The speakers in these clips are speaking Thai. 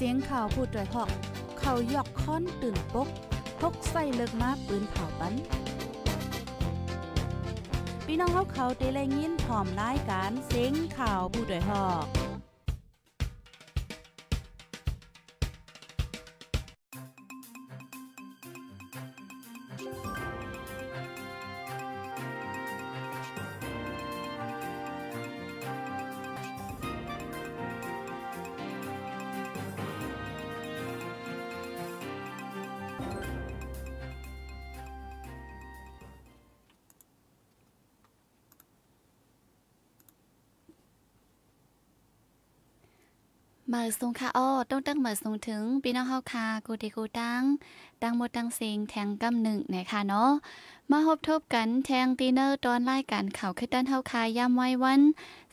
เสียงข่าวพูดด้วยหอก เขายกค้อนตื่นปกพกใส่เลิกมาปืนเผาปันพี่น้องเขาเขาเตะไรยินพร้อมรายการเสียงข่าวผู้ด้วยหอกมาสูงค่ะอ้อต้องตั้งมาสูงถึง ปีน้องเฮาค่ะกูทีกูตั้งตั้งหมดตั้งเสียงแทงกำหนึ่งนะคะเนาะมาพบทบกันแทงตีเนอร์ตอนไล่การข่าวขึ้นด้านเฮาค่ะย่ำไว้วัน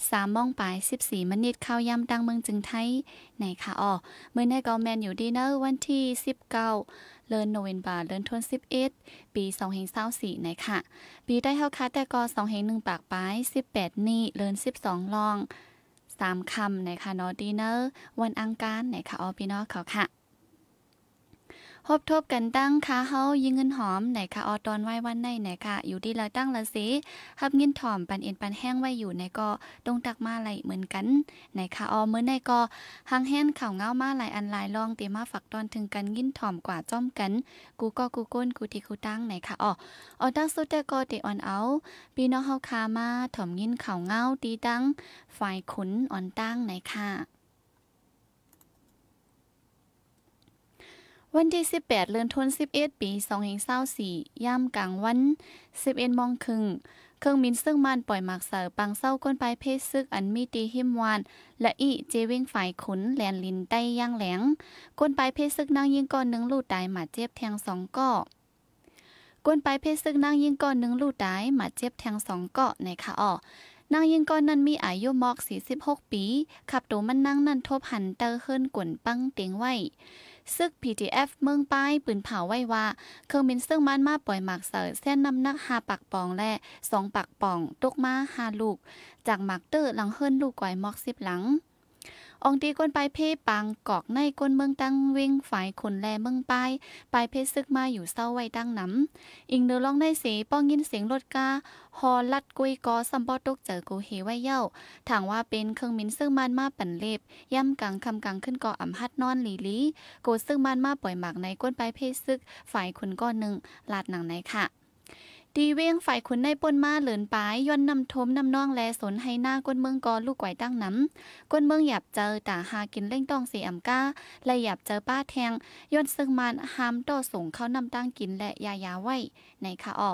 สามมองปลายสิบสี่มนิดเข่าย่ำตั้งเมืองจึงไทย ไหนค่ะอ้อเมื่อในกอลแมนอยู่ดีเนอร์วันที่สิบเก้าเลินโนเวนบาเลินทวนสิบเอ็ดปีสองเฮงเศร้าสี่ไหนค่ะ ปีได้เฮาค่ะแต่กอสองเฮงหนึ่งปากปลายสิบแปดนี่เลินสิบสองลองสามคำนะคะเนาะดินเนอร์วันอังคารนะคะออพี่น้องเขาค่ะพบทบกันตั้งค่ะเฮายิงเงินหอมไหนค่ะออตอนไหววันไหนไหนค่ะ อยู่ที่เราตั้งละสิฮับเงินถอมปันเอ็นปันแห้งไว้อยู่ในก็ตรงตักมาไหลเหมือนกันไหนค่ะออเมื่อในก็หังแห้งข่าวเงามาไหลอันลายลองเตมาฝักตอนถึงกันยินถอมกว่าจ้อมกันกูก็กูก้นกูที่กูตั้งไหนค่ะออออตั้งสุดแต่ก็เตออนเอาปีน้องเฮาคามาถอมยินข่าวเงาตีตั้งฝ่ายขุนออนตั้งไหนค่ะวันที่18เดือนธันวาคมปี 2024ย่ามกลางวัน11มองครึ่งเครื่องบินซึ่งมันปล่อยหมากเสอปังเศร้าก้นไปเพศซึกอันมีตีหิมวาน และอีเจวิ่งฝ่ายขุนแลนลินใต้ย่างแหลงก้นไปเพศซึกนางยิงก่อนหนึ่งลูดตายหมาเจ็บแทงสองก่อกวนไปเพศซึกนางยิงก่อนหนึ่งลูดตายหมาเจ็บแทงสองกาะในคะอ่อนางยิงก้อนนั้นมีอายุมอก46 ปี ขับตัวมันนั่งนั่นทบหันเตอร์เฮิรนกวนปังเตียงไว้ซึก PTF เมืองป้าย ปืนเผาไว้ว่า เครื่องบินซึ่งมันมาปล่อยหมากเสอเส้นน้ำหนักหาปักปองและสองปักปอง ตกมาหาลูกจากหมากเตอร์หลังเฮิรนลูกก่อยมอกสิบหลังองตีก้นไปเพ่ปังกอกในก้นเมืองตั้งวิ่งฝ่ายคนแลเมืองไปไปเพชซึกมาอยู่เศร้าไว้ตั้งน้ำอิงเดือลองในสีป้องยินเสียงรถกาฮอลัดกุยกอซัมบอตกเจอกูเฮไว้เย้าถางว่าเป็นเครื่องมินซึ่งมันมาปั่นเล็บย่ำกลางคำกลางขึ้นกออ่ำฮัดนอนหลีลีกูซึ่งมันมาปล่อยหมากในก้นไปเพชซึก ฝ่ายคนก้อนหนึ่งลาดหนังไหนค่ะดี เว้งฝ่ายขุนในป่นมาเหลินปายย้อนนำทมนำน้องแลสนให้หน้าก้นเมืองกอลูกไกวตั้งน้ำก้นเมืองหยับเจอตาหากินเล่งต้องเสียอ่ำก้าและหยับเจอป้าแทงย้อนซึ่งมันหามต่อส่งเข้านำตั้งกินและยายาไว้ ในขาอ่อ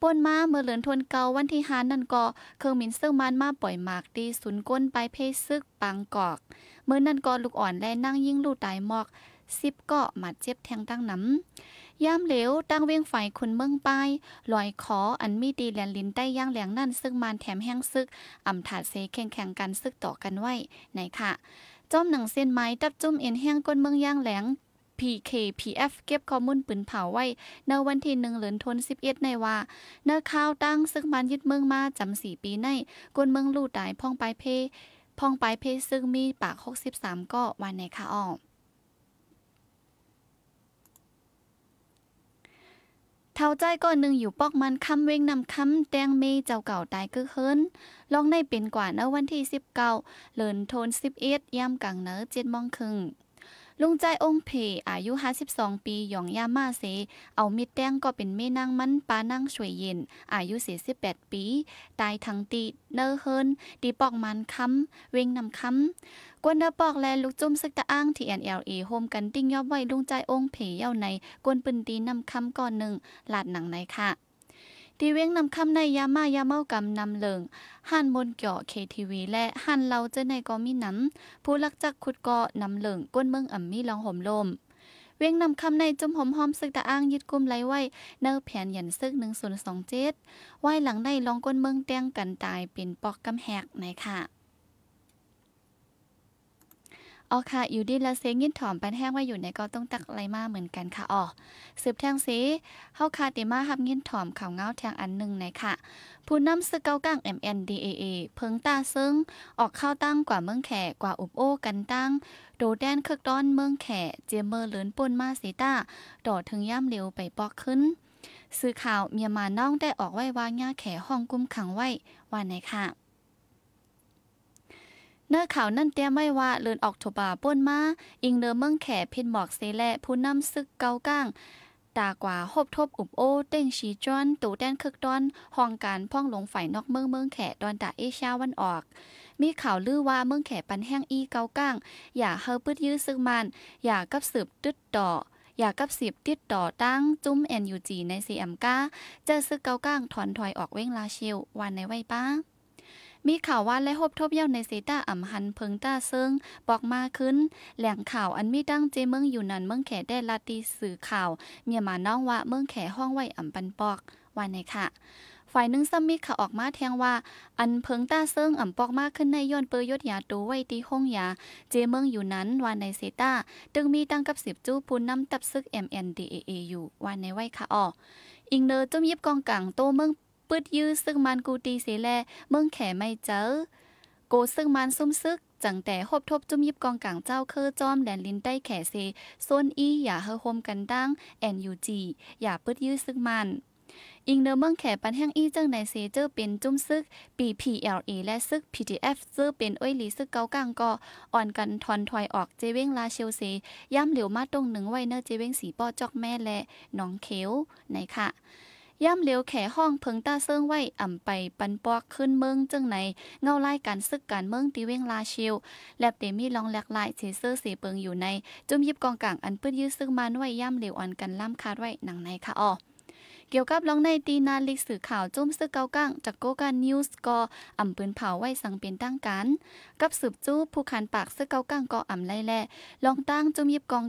ปนมาเมื่อเหลือนทนเกาวันที่หานันกอเครื่องมินซึ่งมันมาปล่อยหมากดีสุนก้นไปเพศซึกปังกอกเมื่อนันกอลูกอ่อนและนั่งยิ่งลูกตายหมอกซิบก็หมัดเจ็บแทงตั้งน้ำย่ามเหลวตั้งเวียงไฟคุณเมืองป้ายลอยขออันมีดีแหลนลินใต้ย่างแหลงนั่นซึ่งมันแถมแห้งซึกอ่ำถาดเซแข่งแข่งกันซึกต่อกันไว้ ไหนค่ะจอมหนังเส้นไม้ตับจุ่มเอ็นแห้งก้นเมืองย่างแหลง PKPF เก็บข้อมูลปืนเผาไว้ในวันที่หนึ่งเหรือนทนสิบเอ็ดในว่า เนื้อข้าวตั้งซึ่งมันยึดเมืองมาจำสี่ปีในกวนเมืองลู่ตายพ่องไปเพพ่องไปเพซึ่งมีปากหกสิบามก็วันในค่ะอ๋อเท่าใจก็นึงอยู่ปอกมันคำเวงนำคำแตงเมเจ้าเก่าตายคือเฮินลองในเป็นกว่าเนวันที่19เลินโทน11ย่ำกลางเนอ7:30นลุงใจองเพ อายุ 52 ปี หยองยามาเซ เอามีดแดงก็เป็นเม่นางมัน ปานางช่วยเย็น อายุ 48 ปี ตายทั้งตี เนอเฮินตีปอกมันค้ำเวงนำค้ำกวนเดปอกแลลูกจุ่มซึกตะอ้าง ที่ NLA โฮมกันติ้งยอบไว้ลุงใจองเพเย้าในกวนปืนตีนำค้ำก่อนหนึ่งลาดหนังในค่ะตีเว้งนำคำในยามายาเมากำนำเลิงหันบนเกาะเคทีวีและหันเราเจอในกอมีนั้น ผู้ลักจักขุดเกาะนำเลิงก้นเมืองอ่ำมีลองห่มลมเวียงนำคำในจุ่มหอมหอมซึกตะอ้างยึดกุมไหลไว้ เนื้อแผนหยันซึกหนึ่งศูนย์สองเจ็ดไว้หลังได้ลองก้นเมืองแตงกันตายเป็นปอกกำแหกไหนค่ะอ๋อค่ะอยู่ดินละเซงยินถอมปันแห้งไว้อยู่ในก็ต้องตักไรมาเหมือนกันค่ะ อ๋อสืบแทงสีเฮาคาติมาหับยินถอมข่าวเงาแทงอันหนึ่งในค่ะ ผู้นำซึกเก้าก็มง MNDAA เพิงตาซึ่งออกข้าวตั้งกว่าเมืองแขกว่าอุบโอกันตั้ง โดแดนเครื่อนเมืองแขกเจมเมอร์เลินป่นมาสีตาดอดถึงย่ำเร็วไปปอกขึ้น สื่อข่าวเมียมาน้องได้ออกไว้ว่าย่าแขห้องกุ้มขังไว้วันไหนค่ะเนื้อข่าวนั่นเตี้ยไม่ว่าเลือนออกโทบาป่นมา อิงเนื้อเมืองแขพินหมอกเซแลผู้นำซึกเกาก้าง ตากว่าหบทบอุบโอเต้งชีจ้นตูแดนคึกต้อนห้องการพ่องลงฝ่ายนอกเมืองเมืองแขตอนตาเอเชียวันออก มีข่าวลือว่าเมืองแขปันแห้งอีเกาก้าง อย่าเฮาปืดยื้อซึกมัน อย่ากับสืบตึดต่ออยากกับสิบติดต่อตั้งจุ้มเอ็นยูจีในซีเอมก้าเจอซึกเกาก้างถอนถอยออกเว้งลาเชลวันในไว้ป้ามีข่าวว่าและหบทบเย่าในเซต้าอ่ำหันเพิงต้าเซิงบอกมาขึ้น แหล่งข่าวอันมีตั้งเจเมืองอยู่นั้นเมืองแขได้ลาตีสื่อข่าวเมียมาน้องว่าเมืองแขห้องไว้อ่ำปันปอกวันไหนค่ะ ฝ่ายนึงซัมมิค่ะออกมาแทงว่า อันเพิงต้าเซิงอ่ำปอกมากขึ้นในย้อนเปยยศยาตัวไว้ตีห้องยา เจเมืองอยู่นั้นวานในเซต้าตึงมีตั้งกับสิบจู้ปูนน้ำตับซึก MNDAA อยู่วานในไว้ค่ะอออิงเนอร์จุ้มยิบกองกลางโตเมืองปืดยื้อซึ่งมันกูตีเสียแลเมืองแขไม่เจอโกซึ่งมันซุ่มซึกจังแต่หบทบจุ่มยิบกองกลางเจ้าเคือจอมแดนลินใต้แขเซโซนอี อย่าเฮอโฮมกันตั้งแอนยูจีอย่าปืดยื้อซึ่งมัน อิงเนอร์เมืองแขปันแห้งอี้เจ้าในเซเจอร์เป็นจุ่มซึก BPLA และซึก PDF เจอเป็นอ้ยลีซึกเกากลางก็อ่อนกันทอนถอยออกเจเว้งลาเชลเซย่ำเหลียวมาตรงหนึ่งไว้เนอร์เจเว้งสีป้อจอกแม่และน้องเขียวไหนค่ะย่ำเลียวแข่ห้องเพิงต้าเซิงไว้อ่ำไปปันปอกขึ้นเมือง จึงในเงาไล่การซึกการเมืองตีเวงลาชิวแลบเดมีลองหลากหลายเซเซอร์สีเปิงอยู่ในจุ่มยิบกองกลางอันพื้นยืดซึ่งมานไว้ ย่ำเลียวออนกันล่ำคาดไว้หนังในค่ะอ๋อเกี่ยวกับลองในตีนาลิกสื่อข่าวจุ้มซึกเกาก้างจากโกกันนิวส์กออ่ำปืนเผาไว้สังเป็นตั้งการกับสืบจู้ผู้คันปากซึกเกาก้างกออ่ำไล่แล่ลองตั้งจุ้มยิบกอง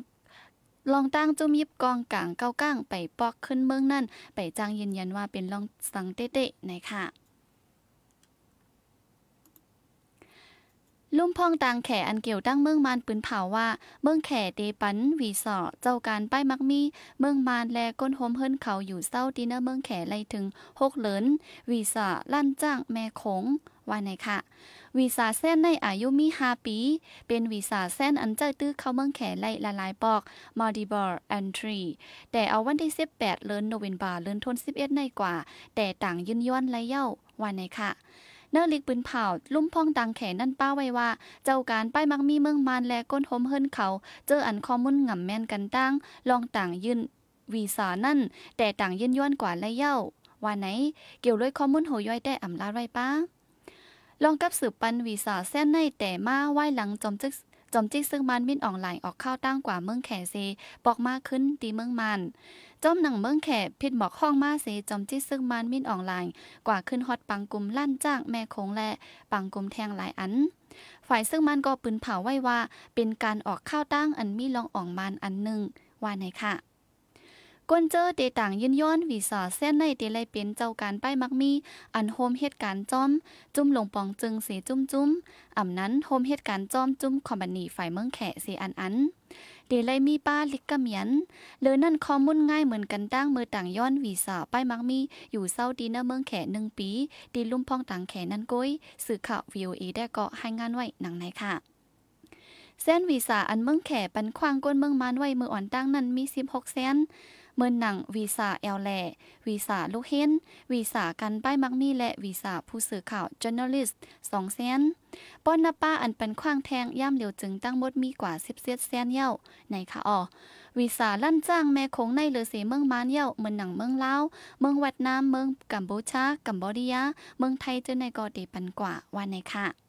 ลองตั้งจุ้มยิบกอง กลางเก้าก้าง ไปปอกขึ้นเมืองนั่นไปจ้างยืนยันว่าเป็นลองสังเตะๆนะคะลุ่มพองต่างแขอันเกี่ยวตั้งเมืองมานปืนเผาว่า เมืองแขเตปันวีสอเจ้าการป้ายมักมีเมืองมานแลก้นโฮมเฮิรนเขาอยู่เศร้าดีเนอร์เมืองแขไลถึงหกเหลินวีสอลั่นจ้างแม่คงว่าไหนค่ะ วีซ่าเส้นในอายุมี5ปี เป็นวีซ่าเส้นอันเจตื้อเข้าเมืองแขไล่ละลายปอกมาดิบอร์แอนทรี แต่เอาวันที่ 18เลือนโนเวนบาเลือนทน11ในกว่า แต่ต่างยืนย้อนไรเย้าว่าไหนค่ะเนอลิกปืนเผาลุ่มพองดังแขนนั่นป้าไว้ว่า เจ้าการป้ายมักมีเมืองมานและก้นหมเฮิรนเขาเจออันคอมุ่นง่ำแม่นกันตั้งลองต่างยืนวีซ่านั่น แต่ต่างยืนย้อนกว่าไรเย้าว่าไหนเกี่ยวด้วยคอมุ่นโหย้อยแต่อำลาไรป้าลองกับสืบปันวีสาแส้นในแต่มาไหว้หลังจอมจึกจอมจิกซึ่งมันมินออนไลน์ออกเข้าตั้งกว่าเมืองแขเซปอกมากขึ้นตีเมืองมันจอมหนังเมืองแขผิดหมอกห้องมาเซจอมจิกซึ่งมันมินออนไลน์ กว่าขึ้นฮอตปังกลุ่มลั่นจ้างแม่คงและปังกลุ่มแทงหลายอัน ฝ่ายซึ่งมันก็ปืนเผาไว้ว่า เป็นการออกเข้าตั้งอันมีลองอ่องมันอันหนึ่งว่าไหนค่ะก้นเจอเตต่างยืนย้อนวีสาเส้นในเตไลเป็นเจ้าการป้ายมักมี อันโฮมเหตุการณ์จอม จุ้มหลงปองจึงเสีจุ้มจุ้มอ่ำนั้นโฮมเหตุการณ์จอมจุ้มคอมบันีฝ่ายเมืองแขเสีอันอันเดลัยมีป้าลิกกะเมียนเลยนั่นคอมุ่นง่ายเหมือนกันตั้งมือต่างย้อนวีสาป้ายมักมี อยู่เศร้าดีเนอเมืองแขหนึ่งปีดีลุ่มพองต่างแขนั่นก้อยสื่อข่าววิวเอได้เกาะให้งานไว้หนังไหนค่ะ เส้นวีสาอันเมืองแขปันควางก้นเมืองมานไว้มืออ่อนตั้งนั้นมี 16เส้นเมินหนังวีซ่าแอลแลวีซ่าลูกเฮนวีซ่ากันป้ายมักมีและวีซ่าผู้สื่อข่าวจอร์ n ลิสต์สองแสนป้อนนาป้าอันเป็นขว้างแทงย่ามเหลียวจึงตั้งมดมีกว่าสิบเซนแสนเย่าในค่ะอ๋อวีซ่าลั่นจ้างแม่คงในเลือเสเมืองมานเย่าเมืองหนังเมืองลาวเมืองวัดน้ำเมืองกัมพูชา กัมบอดียาเมืองไทยเจอในกอเดปันกว่าวันในค่ะ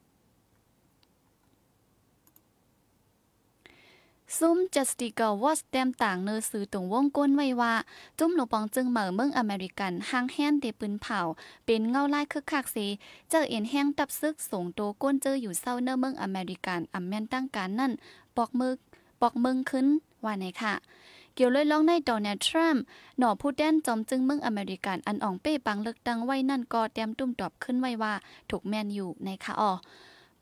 ซุ้มจัสติกาวอสแตมต่างเนื้อสือตรงวงก้นไว้ว่าจุ้มหลวงปองจึงเหมือเมืองอเมริกันห้างแห้นเดปืนเผาเป็นเงาไล่คึกคักสีเจอเอ็นแห้งตับซึกสงโตก้นเจออยู่เศร้าเนื้อเมืองอเมริกันอัมแมนตั้งการนั่น ปอกมือปอกมึงขึ้นว่าไหนค่ะ เกี่ยวเลยล้องในโดนัลด์ทรัมป์หนอผู้แดนจอมจึงเมืองอเมริกันอันอ่องเป้ปังเลิกดังไว้นั่นก็เตรียมตุ้มตอบขึ้นไว้ว่า ถูกแมนอยู่ในค่ะอ๋อ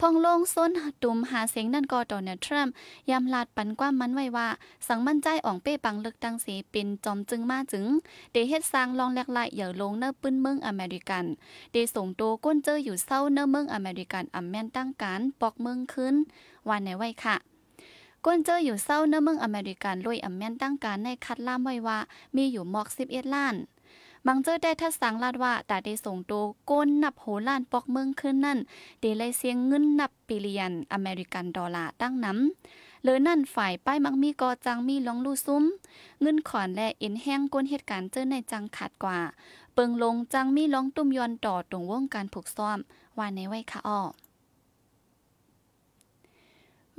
พองลงซนตุ่มหาเสียงนั่นก็โดนัลทรัมป์ยำลาดปันความมันไว้ว่า สังมั่นใจอ่องเป้ปังเลือกตั้งสีเป็นจอมจึงมาจึง เดเฮ็ดสร้างลองแหลกไหลเหย่อลงเนื้อปื้นเมืองอเมริกันเดส่งโตก้นเจออยู่เศร้าเนื้อเมืองอเมริกันอำแม่นตั้งการปอกเมืองขึ้นวันไหนไว้ค่ะก้นเจออยู่เศร้าเนื้อเมืองอเมริกันลุยอำแม่นตั้งการในคัดล่ามไว้ว่ามีอยู่หมอก11ล้านบางเจอได้ทัดสังลาดว่าตาได้ส่งโตก้นนับโหล้านปอกเมืองขึ้นนั่น เดลัยเสียงเงินนับปิเลียนอเมริกันดอลลาร์ตั้งน้ำเลยนั่นฝ่ายป้ายมังมีกอจังมีลองลู่ซุ้มเงินขอนและเอ็นแห้งก้นเหตุการณ์เจอในจังขาดกว่า เปิงลงจังมีลองตุ้มยอนต่อตรงวงการผูกซ่อมว่าในไว้ค่ะอ้อ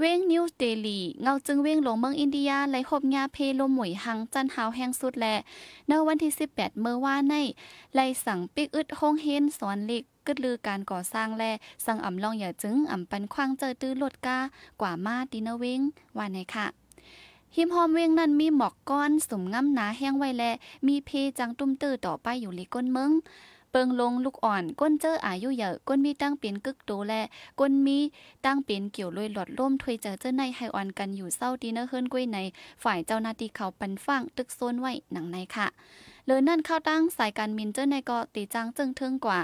เว้งนิวเดลีเงาจึงเว้งลงเมืองอินเดียไหลหบยาเพลมหมวยหังจันหาวแห้งสุดแลในวันที่18 เมื่อว่าในไหลสั่งปิกอึดโฮงเฮนสอนเล็กกึดลือการก่อสร้างแล สั่งอ่ำลองอย่าจึงอ่ำปันควางเจอตื้อลดกากว่ามาดินเว้งวันไหนค่ะ หิมหอมเวงนั้นมีหมอกก้อนสมง่ำหนาแห้งไว้และ มีเพจังตุ้มตื้อต่อไปอยู่ลีก้นเมืองเปิงลงลูกอ่อน ก้นเจออายุเยอะก้นมีตั้งเปลี่ยนกึกโตและ ก้นมีตั้งเปลี่ยนเกี่ยวลอยหลอดล่มถวยเจอเจ้าในไฮออนกันอยู่เศร้าดีเนอร์เฮิร์นกุ้ยในฝ่ายเจ้าหน้าที่เขาปันฟังตึกโซนไว้ หนังในค่ะเลยนั่นเข้าตั้งสายการมินเจ้าในก็ตีจังจึงเทิงกว่า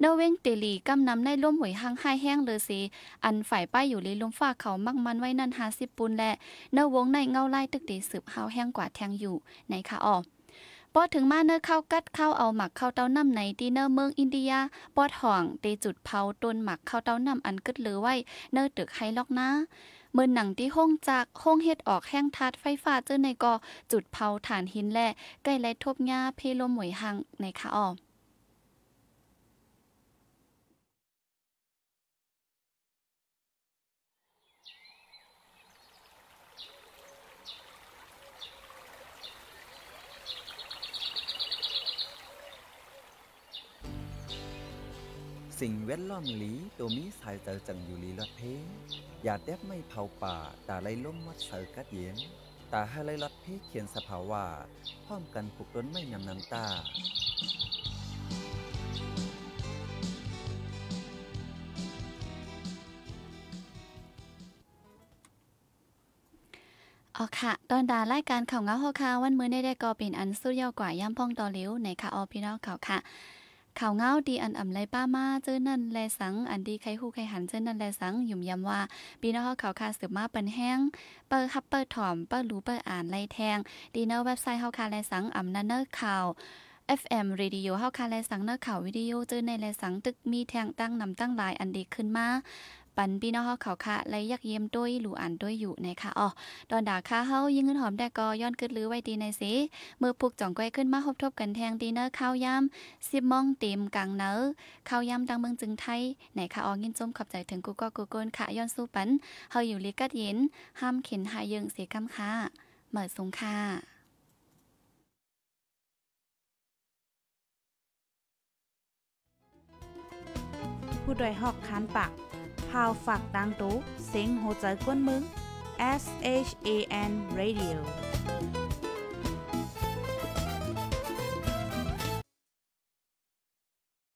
เนเว้งเตลีกำนำในร่มหวยห้างไห้แห้งเลยสิอันฝ่ายป้ายอยู่ลีลมฟ้าเขามักมันไว้นั่นหาสิบปูนและเนวงในเงาไล่ตึกดีสืบเฮาแห้งกว่าแทงอยู่ในค่ะอ๋อปอถึงมาเนื้อข้าวกัดข้าวเอาหมักข้าวเต้าน้ำในดีเนอร์เมืองอินเดียปอดห่องตีจุดเผาต้นหมักข้าวเต้าน้ำอันกึดรือไว้ เนื้อตึกไฮล็อกนะเมื่อหนังที่ห้องจากห้องเฮ็ดออกแห้งทัดไฟฟ้าเจอในกอจุดเผาฐานหินแล่ใกล้ไรทบหญ้าเพลมหมวยหัง ในขาออสิ่งเวดล้อมหลีตัวมีสายเจอจังอยู่ลีลอดเพ อย่าแทบไม่เผาป่า ตาไรล้มมัดเสือกัดเย็นตาให้ไรลอดเพเขียนสภาวะพร้อมกันปลุกต้นไม่นำน้ำตาออค่ะ ตอนดา รายการข่าวเงาเฮอคาวันมื้อได้ได้ก็เป็นอันสุดยอดกว่าย่ำพ่องตอเลี้ยวในคาออพี่น้องเขาค่ะข่าวเงาดีอันอ่ำไรป้ามาเจอนั่นแลสัง อันดีใครฮู้ใครหันเจอนั่นแลสังยุ่มยำว่าพี่น้องเขาข่าวคาสืบมาเปิ้นแห้ง เปิ้ฮับเปิ้ถอมเปิ้รู้เปิ้อ่านไรแทงดีเนอรเว็บไซต์เฮาคาแลสังอ่ำนันเนอร์ข่าว FM Radio เฮาคาแลสังเนอข่าววิดีโอเจอในแลสัง ตึกมีแทงตั้งนำตั้งหลายอันดีขึ้นมาปันพี่น้องเฮาเขาค่ะไลยักเยี่ยมด้วยหลู่อ่านด้วยอยู่นะคะอ๋อดอนด่าค่ะเฮายิงเงินหอมได้ก็ย้อนขึดลือไว้ดีในสิ เมื่อผูกจ่องก้อยขึ้นมาคบทบกันแทงดีเนอร์ข้าวยำสิบมองเต็มกลางเนอข้าวยำดังเมืองจึงไทยไหนค่ะอ๋อยินส้มขอบใจถึงกูก็กูโกนค่ะย้อนสู้ปันเฮาอยู่ลิกัดเย็นห้ามเข็นหายเยิงเสียกำค่ะเหมิดสงค่ะผู้โดยหอกคานปากข่าวฝากดังตุ้เสียงโวใจกวนมึง S H A N Radio